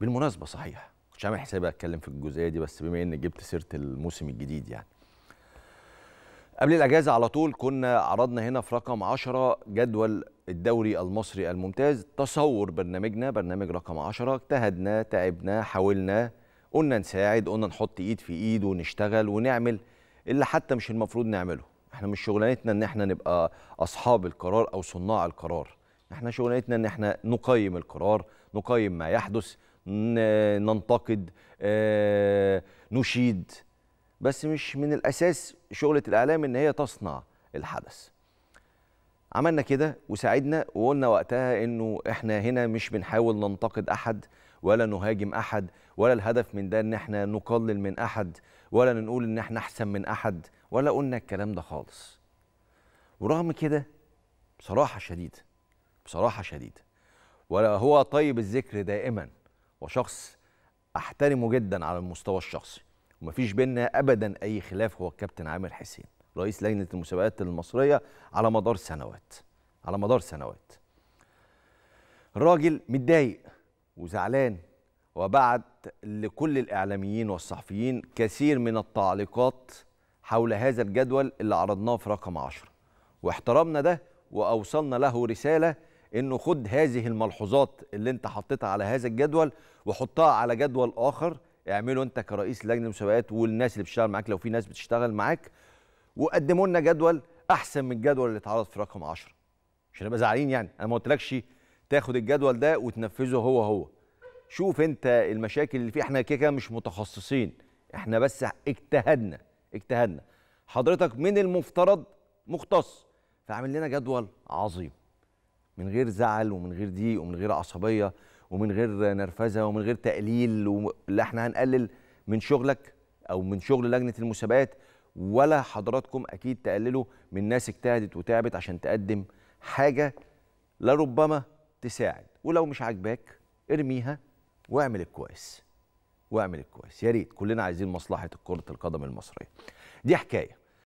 بالمناسبه صحيح مش عامل حسابي اتكلم في الجزئيه دي بس بما ان جبت سيره الموسم الجديد يعني قبل الاجازه على طول كنا عرضنا هنا في رقم 10 جدول الدوري المصري الممتاز تصور برنامجنا برنامج رقم 10 اجتهدنا تعبنا حاولنا قلنا نساعد قلنا نحط ايد في ايد ونشتغل ونعمل اللي حتى مش المفروض نعمله احنا مش شغلانتنا ان احنا نبقى اصحاب القرار او صناع القرار احنا شغلانتنا ان احنا نقيم القرار نقيم ما يحدث ننتقد آه، نشيد بس مش من الاساس شغله الاعلام ان هي تصنع الحدث عملنا كده وساعدنا وقلنا وقتها انه احنا هنا مش بنحاول ننتقد احد ولا نهاجم احد ولا الهدف من ده ان احنا نقلل من احد ولا نقول ان احنا احسن من احد ولا قلنا الكلام ده خالص ورغم كده بصراحه شديده بصراحه شديده ولا هو طيب الذكر دائما وشخص احترمه جدا على المستوى الشخصي ومفيش بينا ابدا اي خلاف هو الكابتن عامر حسين رئيس لجنه المسابقات المصريه على مدار سنوات على مدار سنوات الراجل متضايق وزعلان وبعت لكل الاعلاميين والصحفيين كثير من التعليقات حول هذا الجدول اللي عرضناه في رقم 10 واحترمنا ده واوصلنا له رساله انه خد هذه الملحوظات اللي انت حطيتها على هذا الجدول وحطها على جدول اخر اعمله انت كرئيس لجنه المسابقات والناس اللي بتشتغل معاك لو في ناس بتشتغل معاك وقدموا لنا جدول احسن من الجدول اللي اتعرض في رقم 10 مش هنبقى زعلانين يعني انا ما قلتلكش تاخد الجدول ده وتنفذه هو هو شوف انت المشاكل اللي فيه احنا كده مش متخصصين احنا بس اجتهدنا اجتهدنا حضرتك من المفترض مختص فاعمل لنا جدول عظيم من غير زعل ومن غير ضيق ومن غير عصبيه ومن غير نرفزه ومن غير تقليل لا احنا هنقلل من شغلك او من شغل لجنه المسابقات ولا حضراتكم اكيد تقللوا من ناس اجتهدت وتعبت عشان تقدم حاجه لربما تساعد ولو مش عاجباك ارميها واعمل الكويس واعمل الكويس يا ريت كلنا عايزين مصلحه كره القدم المصريه دي حكايه